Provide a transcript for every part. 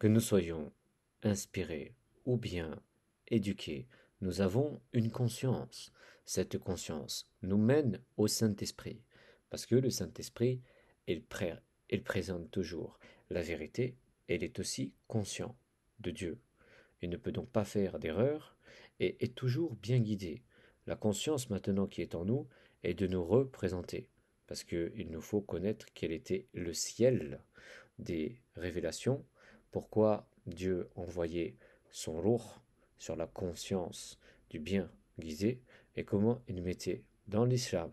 Que nous soyons inspirés ou bien éduqués, nous avons une conscience. Cette conscience nous mène au Saint-Esprit, parce que le Saint-Esprit, il, présente toujours la vérité, elle est aussi conscient de Dieu. Il ne peut donc pas faire d'erreur et est toujours bien guidé. La conscience maintenant qui est en nous est de nous représenter, parce qu'il nous faut connaître quel était le ciel des révélations pourquoi Dieu envoyait son lourd sur la conscience du bien guisé et comment il mettait dans l'islam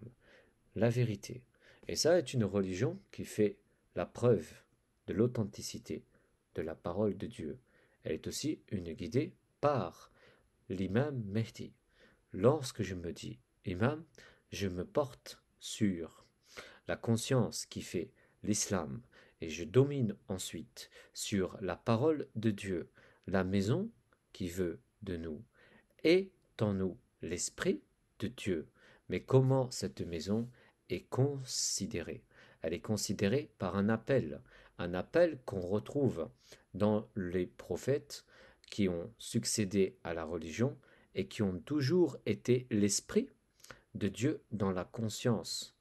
la vérité. Et ça est une religion qui fait la preuve de l'authenticité de la parole de Dieu. Elle est aussi une guidée par l'imam Mehdi. Lorsque je me dis imam, je me porte sur la conscience qui fait l'islam, et je domine ensuite sur la parole de Dieu, la maison qui veut de nous, et en nous l'Esprit de Dieu. Mais comment cette maison est considérée Elle est considérée par un appel, un appel qu'on retrouve dans les prophètes qui ont succédé à la religion et qui ont toujours été l'Esprit de Dieu dans la conscience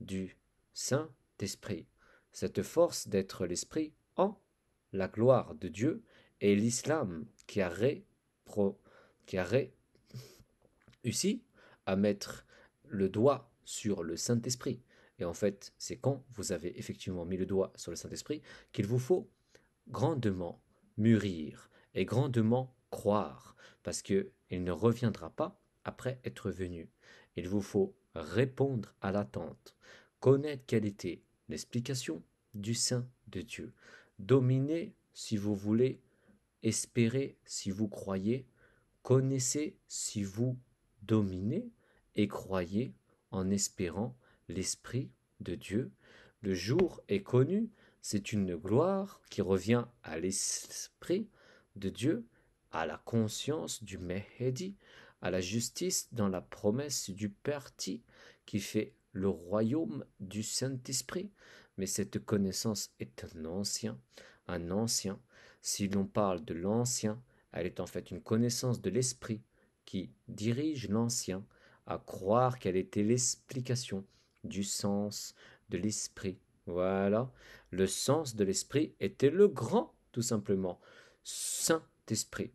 du Saint-Esprit cette force d'être l'esprit en la gloire de Dieu et l'islam qui a, qui réussi à mettre le doigt sur le Saint-Esprit. Et en fait, c'est quand vous avez effectivement mis le doigt sur le Saint-Esprit qu'il vous faut grandement mûrir et grandement croire, parce qu'il ne reviendra pas après être venu. Il vous faut répondre à l'attente, connaître quelle était l'explication du sein de Dieu. Dominez si vous voulez, espérez si vous croyez, connaissez si vous dominez et croyez en espérant l'Esprit de Dieu. Le jour est connu, c'est une gloire qui revient à l'Esprit de Dieu, à la conscience du Mehdi, à la justice dans la promesse du parti qui fait le royaume du Saint-Esprit, mais cette connaissance est un ancien, un ancien. Si l'on parle de l'ancien, elle est en fait une connaissance de l'Esprit qui dirige l'ancien à croire qu'elle était l'explication du sens de l'Esprit. Voilà, le sens de l'Esprit était le grand, tout simplement, Saint-Esprit.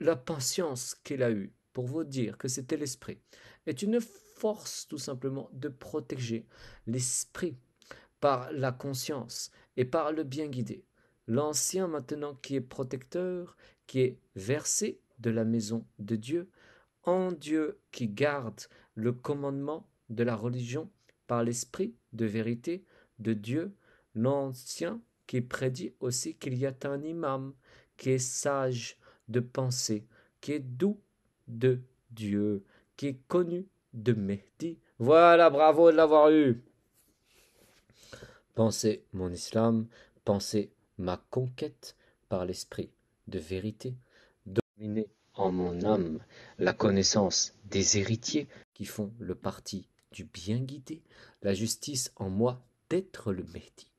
La patience qu'il a eue pour vous dire que c'était l'esprit, est une force tout simplement de protéger l'esprit par la conscience et par le bien guidé. L'ancien maintenant qui est protecteur, qui est versé de la maison de Dieu, en Dieu qui garde le commandement de la religion par l'esprit de vérité de Dieu, l'ancien qui prédit aussi qu'il y a un imam qui est sage de pensée, qui est doux de Dieu, qui est connu de Mehdi. Voilà, bravo de l'avoir eu. Pensez mon islam, pensez ma conquête par l'esprit de vérité, dominez en mon âme la connaissance des héritiers qui font le parti du bien guidé, la justice en moi d'être le Mehdi,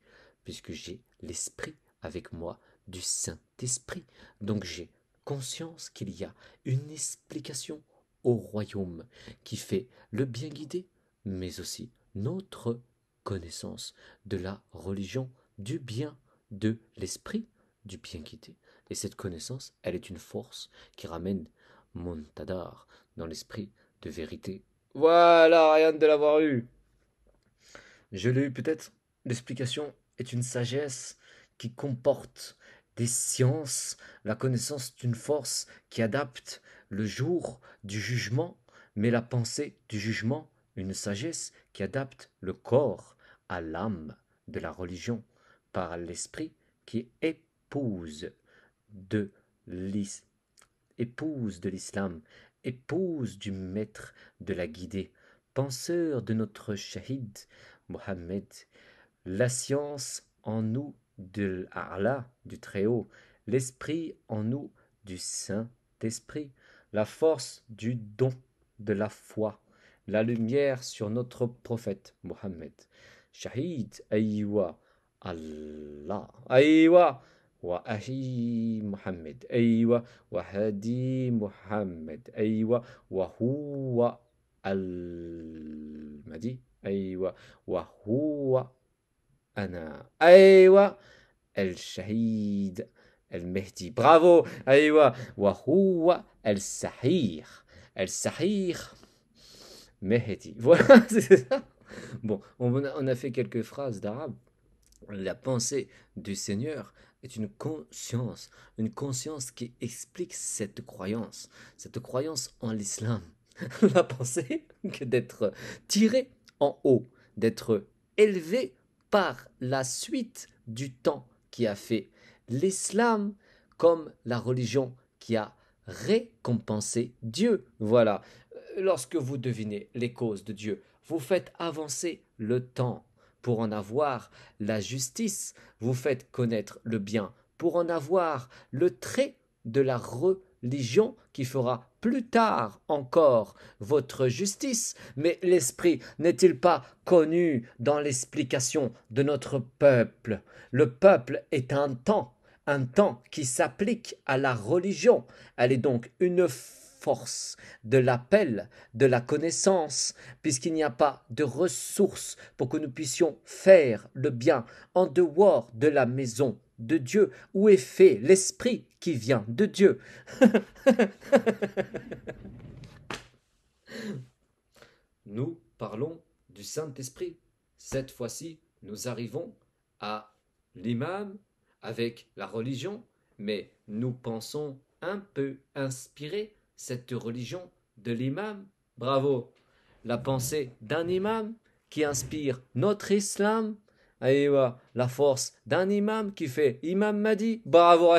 puisque j'ai l'esprit avec moi du Saint-Esprit, donc j'ai conscience qu'il y a une explication au royaume qui fait le bien guidé, mais aussi notre connaissance de la religion, du bien, de l'esprit, du bien guidé. Et cette connaissance, elle est une force qui ramène Montadar dans l'esprit de vérité. Voilà, rien de l'avoir eu. Je l'ai eu peut-être. L'explication est une sagesse qui comporte des sciences, la connaissance d'une force qui adapte le jour du jugement, mais la pensée du jugement, une sagesse qui adapte le corps à l'âme de la religion par l'esprit qui épouse de épouse de l'islam, épouse du maître de la guidée, penseur de notre shahid Mohammed. La science en nous de l'Allah, du Très-Haut, l'esprit en nous du Saint-Esprit, la force du don de la foi, la lumière sur notre prophète Mohammed. Shahid aïwa, Allah aïwa, wa ahi Mohammed aywa wa hadi Mohammed aywa wa huwa al madi aywa wa huwa Anna. el El shahid El Mehdi. Bravo. aïwa, wa El sahir El sahir Mehdi. Voilà, c'est ça. Bon, on on a fait quelques phrases d'arabe. La pensée du Seigneur est une conscience, une conscience qui explique cette croyance, cette croyance en l'islam. La pensée que d'être tiré en haut, d'être élevé par la suite du temps qui a fait l'islam comme la religion qui a récompensé Dieu. Voilà. Euh, lorsque vous devinez les causes de Dieu, vous faites avancer le temps pour en avoir la justice, vous faites connaître le bien pour en avoir le trait de la religion qui fera plus tard encore votre justice, mais l'Esprit n'est-il pas connu dans l'explication de notre peuple Le peuple est un temps, un temps qui s'applique à la religion. Elle est donc une force, de l'appel, de la connaissance, puisqu'il n'y a pas de ressources pour que nous puissions faire le bien en dehors de la maison de Dieu, où est fait l'esprit qui vient de Dieu. nous parlons du Saint-Esprit. Cette fois-ci, nous arrivons à l'imam avec la religion, mais nous pensons un peu inspirés cette religion de l'imam. Bravo. La pensée d'un imam qui inspire notre islam. aïewa la force d'un imam qui fait Imam Mahdi. Bravo.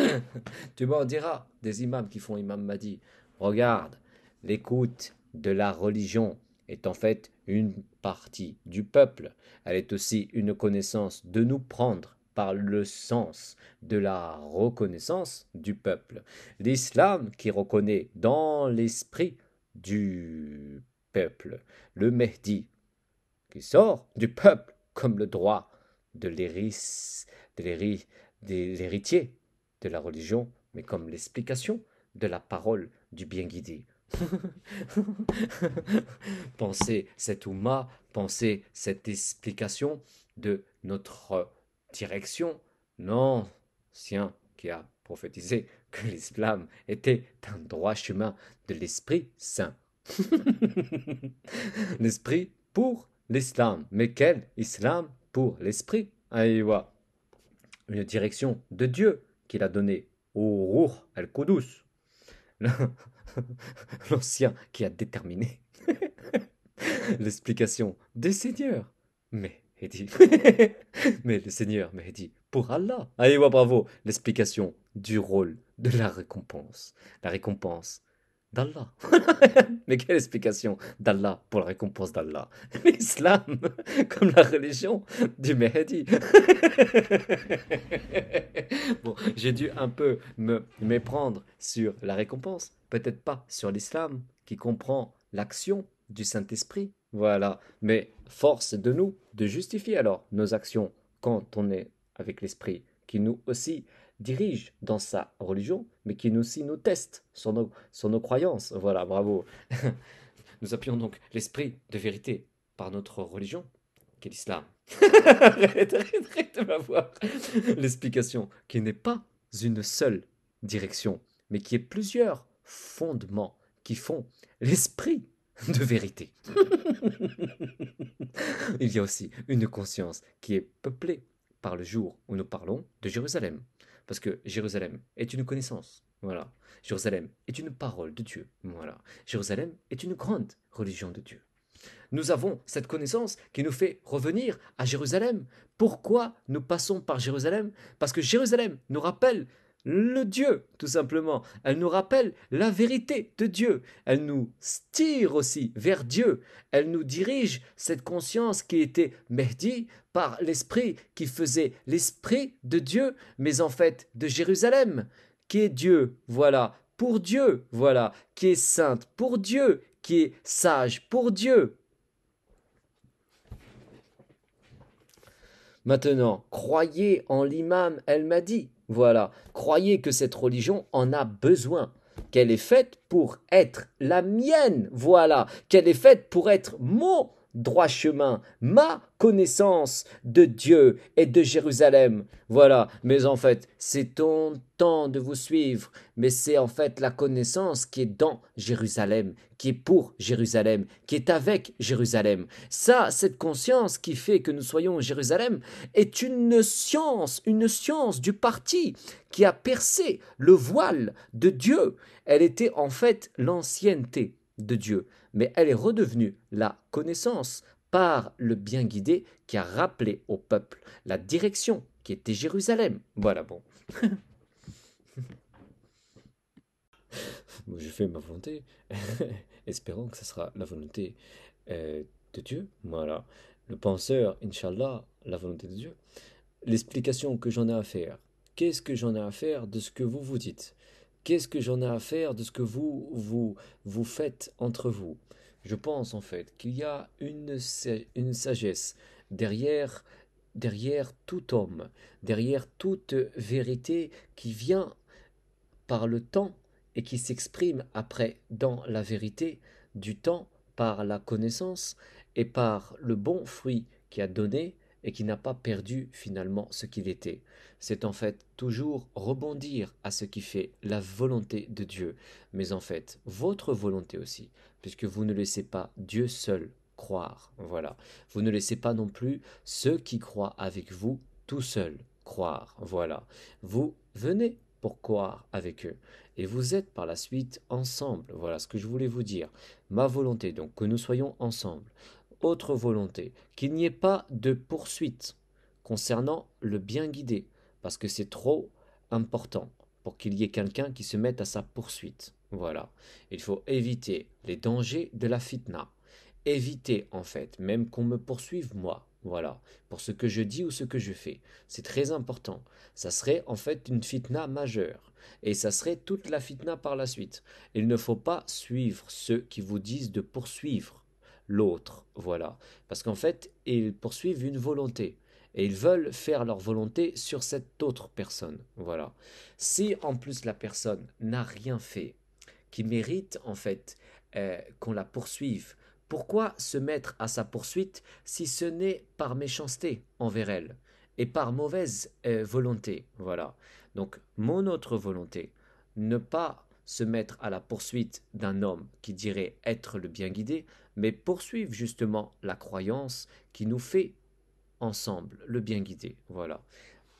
tu m'en diras des imams qui font Imam Mahdi. Regarde, l'écoute de la religion est en fait une partie du peuple. Elle est aussi une connaissance de nous prendre par le sens de la reconnaissance du peuple. L'islam qui reconnaît dans l'esprit du peuple le Mehdi qui sort du peuple comme le droit de l'héritier de, de la religion, mais comme l'explication de la parole du bien guidé. pensez cette Ouma, pensez cette explication de notre direction. Non, sien qui a prophétisé que l'islam était un droit chemin de l'Esprit Saint. l'esprit pour l'islam. Mais quel islam pour l'esprit Aïwa. Une direction de Dieu qu'il a donnée au Rour al Koudous. l'ancien qui a déterminé l'explication des seigneurs. Mais Mais le Seigneur, me dit Pour Allah. Allez, bravo L'explication du rôle de la récompense. La récompense d'Allah. mais quelle explication d'Allah pour la récompense d'Allah L'islam, comme la religion du Mehdi. bon, j'ai dû un peu me méprendre sur la récompense, peut-être pas sur l'islam qui comprend l'action du Saint-Esprit voilà. Mais force de nous de justifier alors nos actions quand on est avec l'esprit qui nous aussi dirige dans sa religion, mais qui nous aussi nous teste sur nos, croyances. Voilà, bravo. nous appuyons donc l'esprit de vérité par notre religion, qui est l'islam. arrête, arrête de m'avoir. L'explication qui n'est pas une seule direction, mais qui est plusieurs fondements qui font l'esprit de vérité. Il y a aussi une conscience qui est peuplée par le jour où nous parlons de Jérusalem. Parce que Jérusalem est une connaissance. Voilà. Jérusalem est une parole de Dieu. Voilà. Jérusalem est une grande religion de Dieu. Nous avons cette connaissance qui nous fait revenir à Jérusalem. Pourquoi nous passons par Jérusalem Parce que Jérusalem nous rappelle le Dieu, tout simplement. Elle nous rappelle la vérité de Dieu. Elle nous tire aussi vers Dieu. Elle nous dirige cette conscience qui était Mehdi par l'esprit qui faisait l'esprit de Dieu, mais en fait de Jérusalem, qui est Dieu, voilà, pour Dieu, voilà, qui est sainte pour Dieu, qui est sage pour Dieu. Maintenant, croyez en l'imam el dit. Voilà. Croyez que cette religion en a besoin qu'elle est faite pour être la mienne, voilà, qu'elle est faite pour être mon droit chemin, ma connaissance de Dieu et de Jérusalem. Voilà, mais en fait, c'est ton temps de vous suivre, mais c'est en fait la connaissance qui est dans Jérusalem, qui est pour Jérusalem, qui est avec Jérusalem. Ça, cette conscience qui fait que nous soyons Jérusalem, est une science, une science du parti qui a percé le voile de Dieu. Elle était en fait l'ancienneté de Dieu mais elle est redevenue la connaissance par le bien guidé qui a rappelé au peuple la direction qui était Jérusalem. Voilà, bon. je fais ma volonté, espérant que ce sera la volonté euh, de Dieu. Voilà. Le penseur, Inch'Allah, la volonté de Dieu. L'explication que j'en ai à faire. Qu'est-ce que j'en ai à faire de ce que vous vous dites Qu'est-ce que j'en ai à faire de ce que vous, vous, faites entre vous Je pense en fait qu'il y a une, une sagesse derrière, derrière tout homme, derrière toute vérité qui vient par le temps et qui s'exprime après dans la vérité du temps par la connaissance et par le bon fruit qui a donné et qui n'a pas perdu finalement ce qu'il était. C'est en fait toujours rebondir à ce qui fait la volonté de Dieu, mais en fait votre volonté aussi, puisque vous ne laissez pas Dieu seul croire. Voilà. Vous ne laissez pas non plus ceux qui croient avec vous tout seuls croire. Voilà. Vous venez pour croire avec eux. Et vous êtes par la suite ensemble. Voilà ce que je voulais vous dire. Ma volonté, donc, que nous soyons ensemble autre volonté, qu'il n'y ait pas de poursuite concernant le bien guidé, parce que c'est trop important pour qu'il y ait quelqu'un qui se mette à sa poursuite. Voilà. Il faut éviter les dangers de la fitna. Éviter, en fait, même qu'on me poursuive moi. Voilà. Pour ce que je dis ou ce que je fais. C'est très important. Ça serait, en fait, une fitna majeure. Et ça serait toute la fitna par la suite. Il ne faut pas suivre ceux qui vous disent de poursuivre l'autre. Voilà. Parce qu'en fait, ils poursuivent une volonté. Et ils veulent faire leur volonté sur cette autre personne. Voilà. Si en plus la personne n'a rien fait, qui mérite en fait euh, qu'on la poursuive, pourquoi se mettre à sa poursuite si ce n'est par méchanceté envers elle et par mauvaise euh, volonté Voilà. Donc, mon autre volonté, ne pas se mettre à la poursuite d'un homme qui dirait être le bien guidé, mais poursuivre justement la croyance qui nous fait ensemble le bien guidé. Voilà.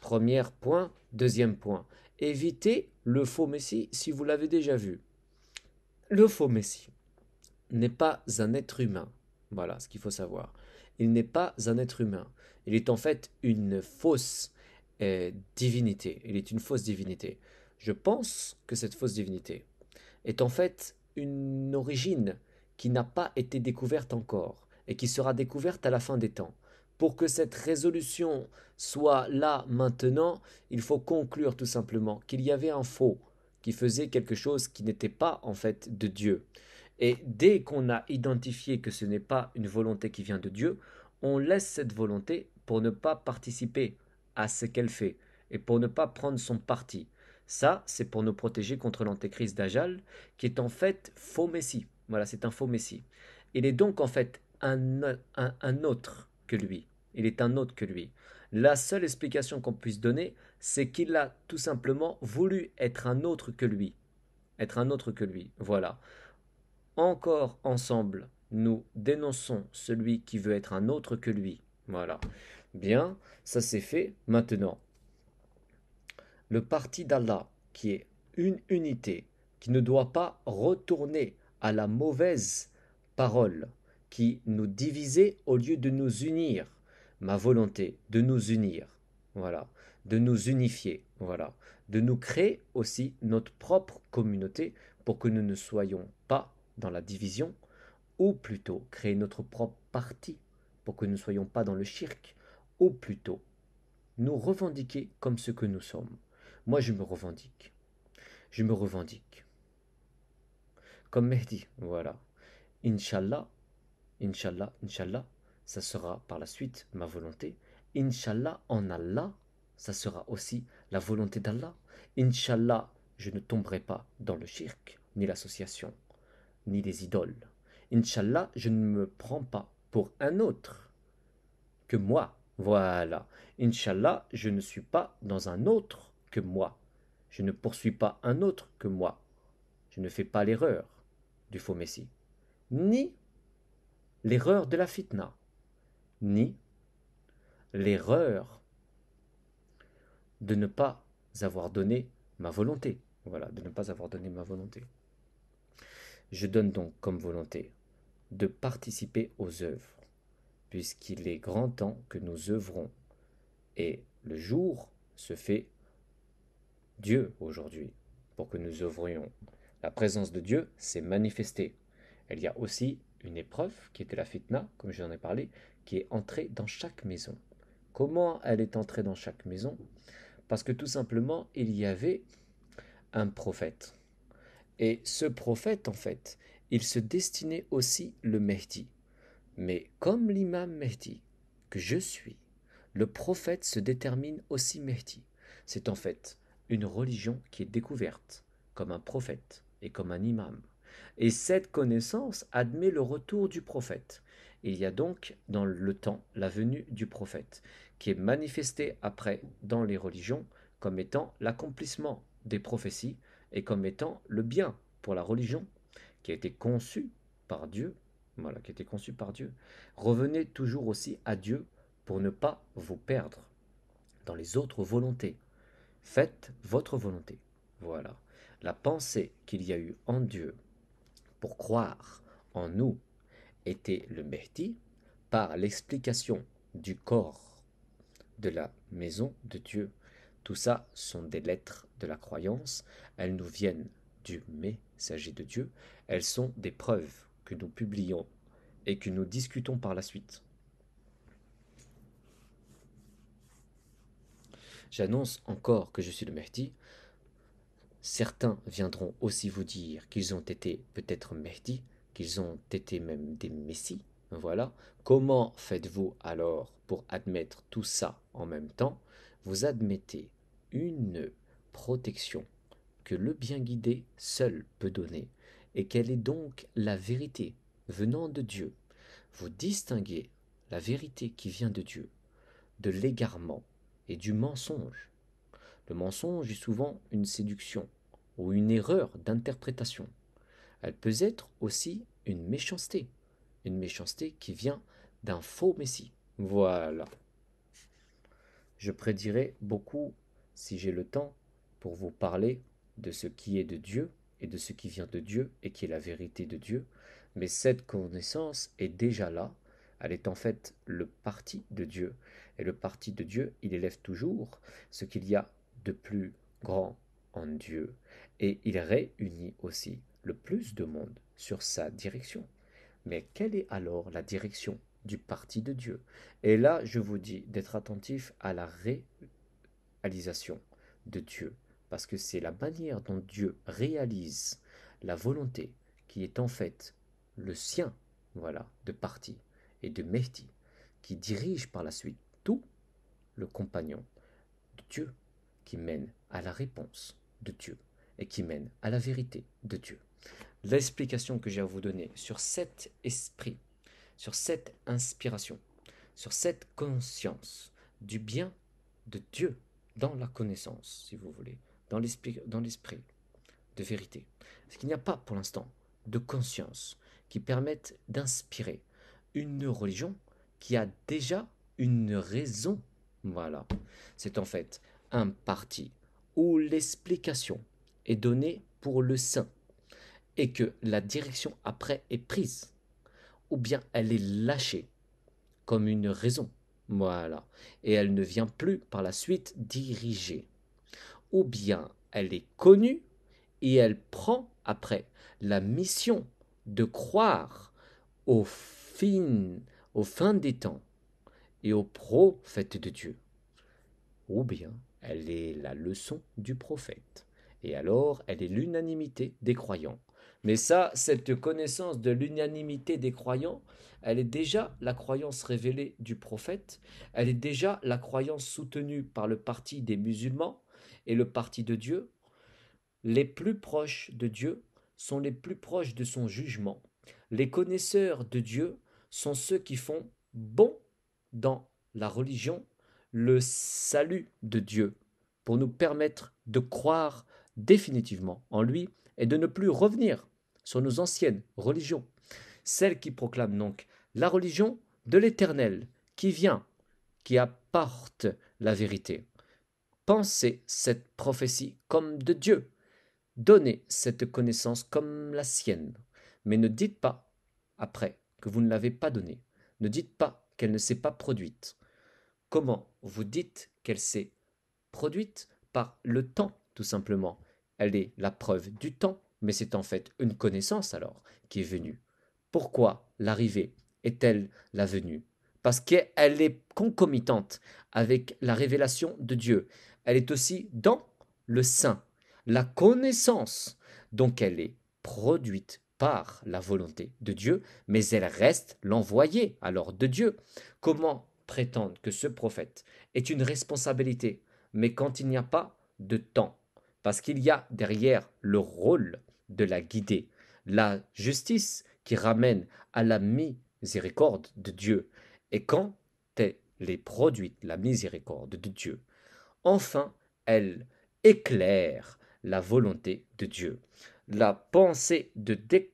Premier point. Deuxième point. Évitez le faux Messie si vous l'avez déjà vu. Le faux Messie n'est pas un être humain. Voilà ce qu'il faut savoir. Il n'est pas un être humain. Il est en fait une fausse euh, divinité. Il est une fausse divinité. Je pense que cette fausse divinité est en fait une origine qui n'a pas été découverte encore et qui sera découverte à la fin des temps. Pour que cette résolution soit là maintenant, il faut conclure tout simplement qu'il y avait un faux qui faisait quelque chose qui n'était pas en fait de Dieu. Et dès qu'on a identifié que ce n'est pas une volonté qui vient de Dieu, on laisse cette volonté pour ne pas participer à ce qu'elle fait et pour ne pas prendre son parti. Ça, c'est pour nous protéger contre l'antéchrist d'Ajal, qui est en fait faux messie. Voilà, c'est un faux messie. Il est donc en fait un, autre que lui. Il est un autre que lui. La seule explication qu'on puisse donner, c'est qu'il a tout simplement voulu être un autre que lui. Être un autre que lui. Voilà. Encore ensemble, nous dénonçons celui qui veut être un autre que lui. Voilà. Bien, ça c'est fait. Maintenant, le parti d'Allah, qui est une unité, qui ne doit pas retourner à la mauvaise parole, qui nous divisait au lieu de nous unir. Ma volonté, de nous unir, voilà, de nous unifier, voilà, de nous créer aussi notre propre communauté pour que nous ne soyons pas dans la division, ou plutôt créer notre propre parti pour que nous ne soyons pas dans le shirk, ou plutôt nous revendiquer comme ce que nous sommes. Moi, je me revendique. Je me revendique. Comme Mehdi, voilà. Inch'Allah, Inch'Allah, Inch'Allah, ça sera par la suite ma volonté. Inch'Allah, en Allah, ça sera aussi la volonté d'Allah. Inch'Allah, je ne tomberai pas dans le shirk, ni l'association, ni les idoles. Inch'Allah, je ne me prends pas pour un autre que moi. Voilà. Inch'Allah, je ne suis pas dans un autre moi. Je ne poursuis pas un autre que moi. Je ne fais pas l'erreur du faux Messie, ni l'erreur de la fitna, ni l'erreur de ne pas avoir donné ma volonté. Voilà, de ne pas avoir donné ma volonté. Je donne donc comme volonté de participer aux œuvres, puisqu'il est grand temps que nous œuvrons. Et le jour se fait Dieu aujourd'hui, pour que nous ouvrions. La présence de Dieu s'est manifestée. Il y a aussi une épreuve qui était la fitna, comme je en ai parlé, qui est entrée dans chaque maison. Comment elle est entrée dans chaque maison Parce que tout simplement, il y avait un prophète. Et ce prophète, en fait, il se destinait aussi le Mehdi. Mais comme l'imam Mehdi, que je suis, le prophète se détermine aussi Mehdi. C'est en fait une religion qui est découverte, comme un prophète et comme un imam. Et cette connaissance admet le retour du prophète. Il y a donc dans le temps la venue du prophète, qui est manifestée après dans les religions comme étant l'accomplissement des prophéties et comme étant le bien pour la religion, qui a été conçue par Dieu, voilà, qui a été par Dieu. Revenez toujours aussi à Dieu pour ne pas vous perdre dans les autres volontés, Faites votre volonté. Voilà. La pensée qu'il y a eu en Dieu pour croire en nous était le Mehdi par l'explication du corps de la maison de Dieu. Tout ça sont des lettres de la croyance. Elles nous viennent du messager de Dieu. Elles sont des preuves que nous publions et que nous discutons par la suite. j'annonce encore que je suis le Mahdi, certains viendront aussi vous dire qu'ils ont été peut-être Mehdi, qu'ils ont été même des messies. Voilà. Comment faites-vous alors pour admettre tout ça en même temps Vous admettez une protection que le bien guidé seul peut donner et quelle est donc la vérité venant de Dieu. Vous distinguez la vérité qui vient de Dieu de l'égarement et du mensonge. Le mensonge est souvent une séduction ou une erreur d'interprétation. Elle peut être aussi une méchanceté, une méchanceté qui vient d'un faux messie. Voilà. Je prédirai beaucoup, si j'ai le temps, pour vous parler de ce qui est de Dieu et de ce qui vient de Dieu et qui est la vérité de Dieu, mais cette connaissance est déjà là, elle est en fait le parti de Dieu, et le parti de Dieu, il élève toujours ce qu'il y a de plus grand en Dieu. Et il réunit aussi le plus de monde sur sa direction. Mais quelle est alors la direction du parti de Dieu Et là, je vous dis d'être attentif à la réalisation de Dieu, parce que c'est la manière dont Dieu réalise la volonté qui est en fait le sien, voilà, de parti et de Mehdi, qui dirige par la suite tout le compagnon de Dieu qui mène à la réponse de Dieu et qui mène à la vérité de Dieu. L'explication que j'ai à vous donner sur cet esprit, sur cette inspiration, sur cette conscience du bien de Dieu dans la connaissance, si vous voulez, dans l'esprit de vérité. Parce qu'il n'y a pas pour l'instant de conscience qui permette d'inspirer une religion qui a déjà une raison. Voilà. C'est en fait un parti où l'explication est donnée pour le saint et que la direction après est prise ou bien elle est lâchée comme une raison. Voilà. Et elle ne vient plus par la suite diriger. Ou bien elle est connue et elle prend après la mission de croire au fin, au fin des temps et au prophète de Dieu. Ou bien elle est la leçon du prophète, et alors elle est l'unanimité des croyants. Mais ça, cette connaissance de l'unanimité des croyants, elle est déjà la croyance révélée du prophète, elle est déjà la croyance soutenue par le parti des musulmans et le parti de Dieu. Les plus proches de Dieu sont les plus proches de son jugement. Les connaisseurs de Dieu sont ceux qui font bon dans la religion le salut de Dieu pour nous permettre de croire définitivement en lui et de ne plus revenir sur nos anciennes religions, celles qui proclament donc la religion de l'Éternel qui vient, qui apporte la vérité. Pensez cette prophétie comme de Dieu, donnez cette connaissance comme la sienne, mais ne dites pas après que vous ne l'avez pas donnée, ne dites pas qu'elle ne s'est pas produite. Comment Vous dites qu'elle s'est produite par le temps, tout simplement. Elle est la preuve du temps, mais c'est en fait une connaissance alors qui est venue. Pourquoi l'arrivée est-elle la venue Parce qu'elle est concomitante avec la révélation de Dieu. Elle est aussi dans le sein, la connaissance. Donc elle est produite la volonté de Dieu, mais elle reste l'envoyée alors de Dieu. Comment prétendre que ce prophète est une responsabilité, mais quand il n'y a pas de temps, parce qu'il y a derrière le rôle de la guider, la justice qui ramène à la miséricorde de Dieu, et quand elle est produite, la miséricorde de Dieu, enfin elle éclaire la volonté de Dieu. La pensée de déclaration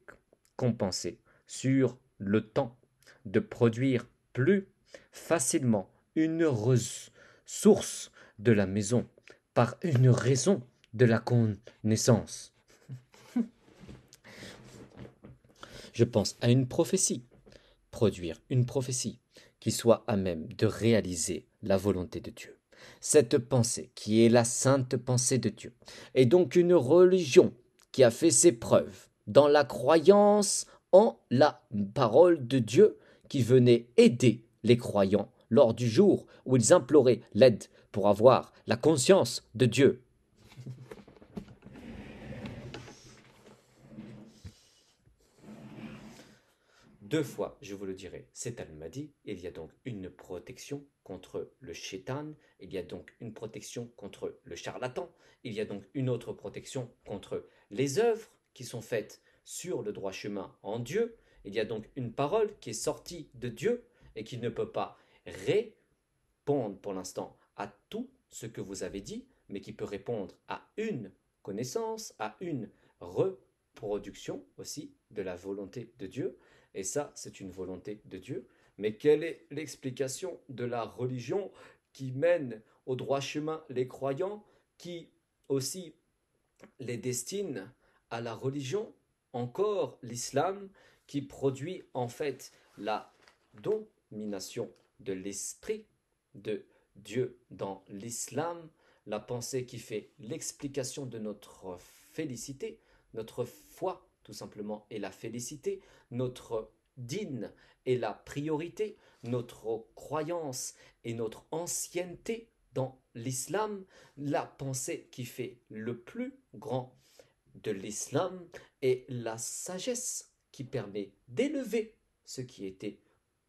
compenser sur le temps de produire plus facilement une heureuse source de la maison par une raison de la connaissance. Je pense à une prophétie, produire une prophétie qui soit à même de réaliser la volonté de Dieu. Cette pensée qui est la sainte pensée de Dieu est donc une religion qui a fait ses preuves dans la croyance en la parole de Dieu qui venait aider les croyants lors du jour où ils imploraient l'aide pour avoir la conscience de Dieu. Deux fois, je vous le dirai, c'est Al-Mahdi, il y a donc une protection contre le chétan, il y a donc une protection contre le charlatan, il y a donc une autre protection contre les œuvres, qui sont faites sur le droit chemin en Dieu. Il y a donc une parole qui est sortie de Dieu et qui ne peut pas répondre pour l'instant à tout ce que vous avez dit, mais qui peut répondre à une connaissance, à une reproduction aussi de la volonté de Dieu. Et ça, c'est une volonté de Dieu. Mais quelle est l'explication de la religion qui mène au droit chemin les croyants, qui aussi les destine à la religion, encore l'islam, qui produit en fait la domination de l'esprit de Dieu dans l'islam, la pensée qui fait l'explication de notre félicité, notre foi tout simplement et la félicité, notre dîne et la priorité, notre croyance et notre ancienneté dans l'islam, la pensée qui fait le plus grand de l'islam est la sagesse qui permet d'élever ce qui était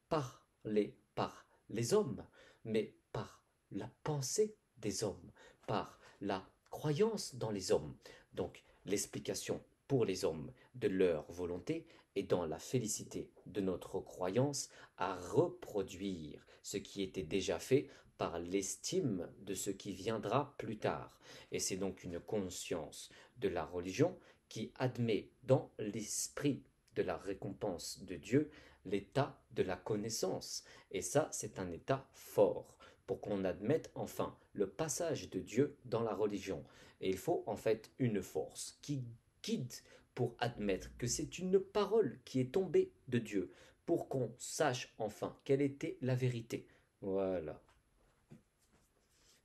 parlé par les hommes, mais par la pensée des hommes, par la croyance dans les hommes. Donc l'explication pour les hommes de leur volonté et dans la félicité de notre croyance à reproduire ce qui était déjà fait par l'estime de ce qui viendra plus tard. Et c'est donc une conscience de la religion qui admet dans l'esprit de la récompense de Dieu l'état de la connaissance. Et ça, c'est un état fort pour qu'on admette enfin le passage de Dieu dans la religion. Et il faut en fait une force qui guide pour admettre que c'est une parole qui est tombée de Dieu, pour qu'on sache enfin quelle était la vérité. Voilà.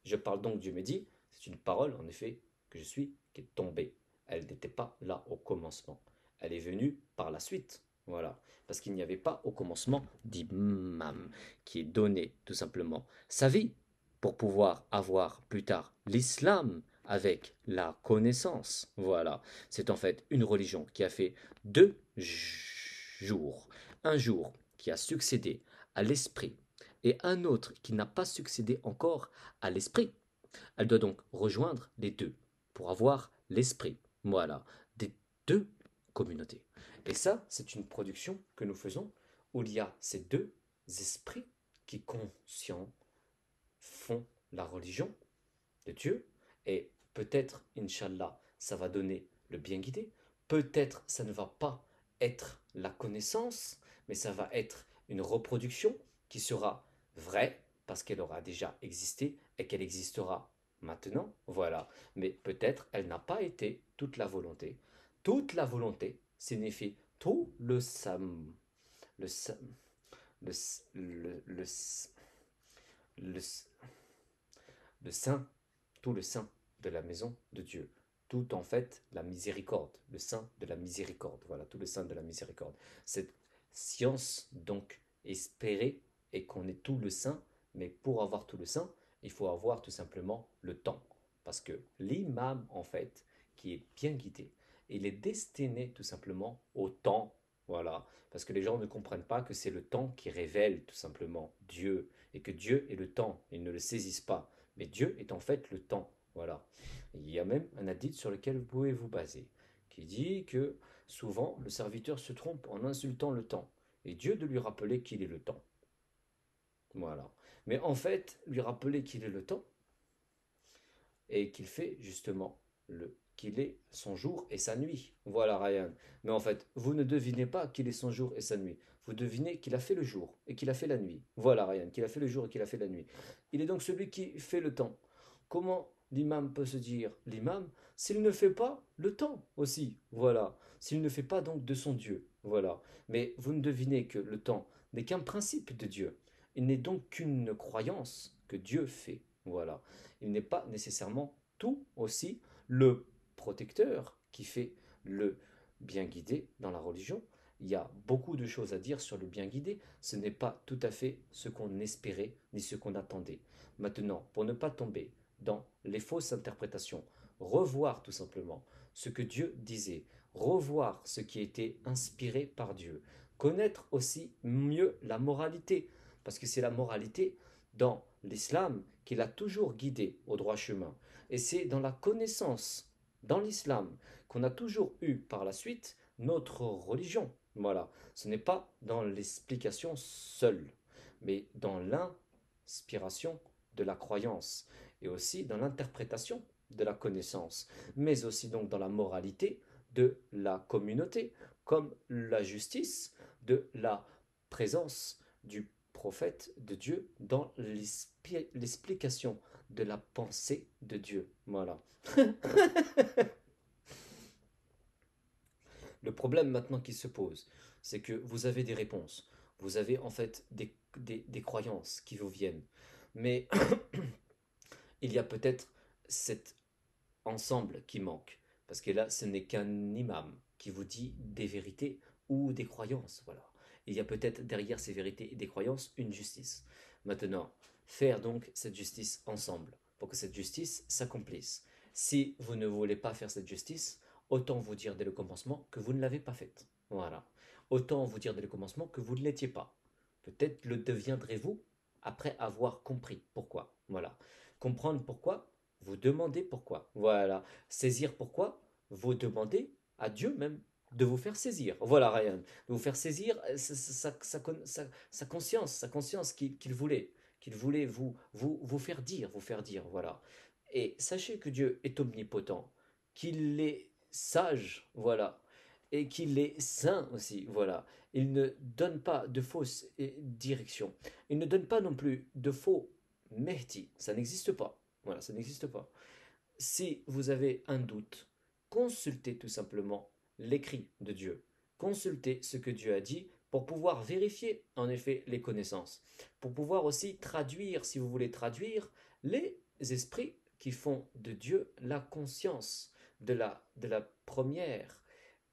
Je parle donc Dieu me dit, c'est une parole en effet que je suis qui est tombée. Elle n'était pas là au commencement. Elle est venue par la suite. Voilà. Parce qu'il n'y avait pas au commencement d'imam qui est donné tout simplement sa vie pour pouvoir avoir plus tard l'islam avec la connaissance. Voilà. C'est en fait une religion qui a fait deux jours. Un jour qui a succédé à l'esprit et un autre qui n'a pas succédé encore à l'esprit. Elle doit donc rejoindre les deux pour avoir l'esprit, voilà, des deux communautés. Et ça, c'est une production que nous faisons où il y a ces deux esprits qui, conscients, font la religion de Dieu. Et peut-être, inshallah, ça va donner le bien guidé. Peut-être, ça ne va pas être la connaissance, mais ça va être une reproduction qui sera Vrai parce qu'elle aura déjà existé et qu'elle existera maintenant, voilà. Mais peut-être elle n'a pas été toute la volonté. Toute la volonté signifie tout le sam, le le, le, le, le, le saint, tout le saint de la maison de Dieu. Tout en fait la miséricorde, le saint de la miséricorde, voilà, tout le saint de la miséricorde. Cette science donc espérée et qu'on est tout le sein, mais pour avoir tout le sein, il faut avoir tout simplement le temps. Parce que l'imam, en fait, qui est bien guidé, il est destiné tout simplement au temps. Voilà, parce que les gens ne comprennent pas que c'est le temps qui révèle tout simplement Dieu, et que Dieu est le temps, ils ne le saisissent pas, mais Dieu est en fait le temps. Voilà, il y a même un hadith sur lequel vous pouvez vous baser, qui dit que souvent le serviteur se trompe en insultant le temps, et Dieu de lui rappeler qu'il est le temps. Voilà. Mais en fait, lui rappeler qu'il est le temps et qu'il fait justement le qu'il est son jour et sa nuit. Voilà Ryan. Mais en fait, vous ne devinez pas qu'il est son jour et sa nuit. Vous devinez qu'il a fait le jour et qu'il a fait la nuit. Voilà Ryan, qu'il a fait le jour et qu'il a fait la nuit. Il est donc celui qui fait le temps. Comment l'imam peut se dire l'imam s'il ne fait pas le temps aussi. Voilà. S'il ne fait pas donc de son Dieu. Voilà. Mais vous ne devinez que le temps n'est qu'un principe de Dieu. Il n'est donc qu'une croyance que Dieu fait. Voilà. Il n'est pas nécessairement tout aussi le protecteur qui fait le bien guidé dans la religion. Il y a beaucoup de choses à dire sur le bien guidé. Ce n'est pas tout à fait ce qu'on espérait ni ce qu'on attendait. Maintenant, pour ne pas tomber dans les fausses interprétations, revoir tout simplement ce que Dieu disait, revoir ce qui était inspiré par Dieu, connaître aussi mieux la moralité, parce que c'est la moralité dans l'islam qui l'a toujours guidé au droit chemin. Et c'est dans la connaissance dans l'islam qu'on a toujours eu par la suite notre religion. Voilà, ce n'est pas dans l'explication seule, mais dans l'inspiration de la croyance et aussi dans l'interprétation de la connaissance, mais aussi donc dans la moralité de la communauté, comme la justice, de la présence du prophète de Dieu dans l'explication de la pensée de Dieu. Voilà. Le problème maintenant qui se pose, c'est que vous avez des réponses, vous avez en fait des croyances qui vous viennent, mais il y a peut-être cet ensemble qui manque, parce que là, ce n'est qu'un imam qui vous dit des vérités ou des croyances, voilà il y a peut-être derrière ces vérités et des croyances une justice. Maintenant, faire donc cette justice ensemble pour que cette justice s'accomplisse. Si vous ne voulez pas faire cette justice, autant vous dire dès le commencement que vous ne l'avez pas faite. Voilà. Autant vous dire dès le commencement que vous ne l'étiez pas. Peut-être le deviendrez-vous après avoir compris pourquoi. Voilà. Comprendre pourquoi, vous demandez pourquoi. Voilà. Saisir pourquoi, vous demandez à Dieu même de vous faire saisir. Voilà, Ryan, de vous faire saisir sa, euh, sa, conscience, sa conscience qu'il voulait, qu'il voulait vous, vous, vous faire dire, vous faire dire, voilà. Et sachez que Dieu est omnipotent, qu'il est sage, voilà, et qu'il est saint aussi, voilà. Il ne donne pas de fausses euh, directions. Il ne donne pas non plus de faux mehdi. Ça n'existe pas. Voilà, ça n'existe pas. Si vous avez un doute, consultez tout simplement l'écrit de Dieu. Consultez ce que Dieu a dit pour pouvoir vérifier en effet les connaissances, pour pouvoir aussi traduire, si vous voulez traduire, les esprits qui font de Dieu la conscience de la, de la première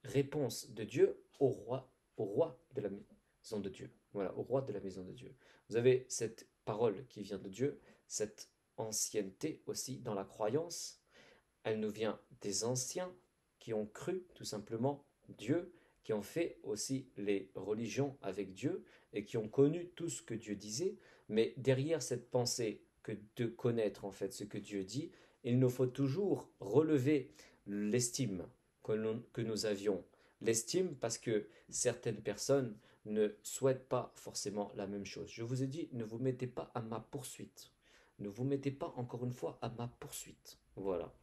réponse de Dieu au roi, au roi de la maison de Dieu. Voilà, au roi de la maison de Dieu. Vous avez cette parole qui vient de Dieu, cette ancienneté aussi dans la croyance. Elle nous vient des anciens, qui ont cru tout simplement Dieu, qui ont fait aussi les religions avec Dieu et qui ont connu tout ce que Dieu disait. Mais derrière cette pensée que de connaître en fait ce que Dieu dit, il nous faut toujours relever l'estime que que nous avions. L'estime parce que certaines personnes ne souhaitent pas forcément la même chose. Je vous ai dit, ne vous mettez pas à ma poursuite. Ne vous mettez pas encore une fois à ma poursuite. Voilà.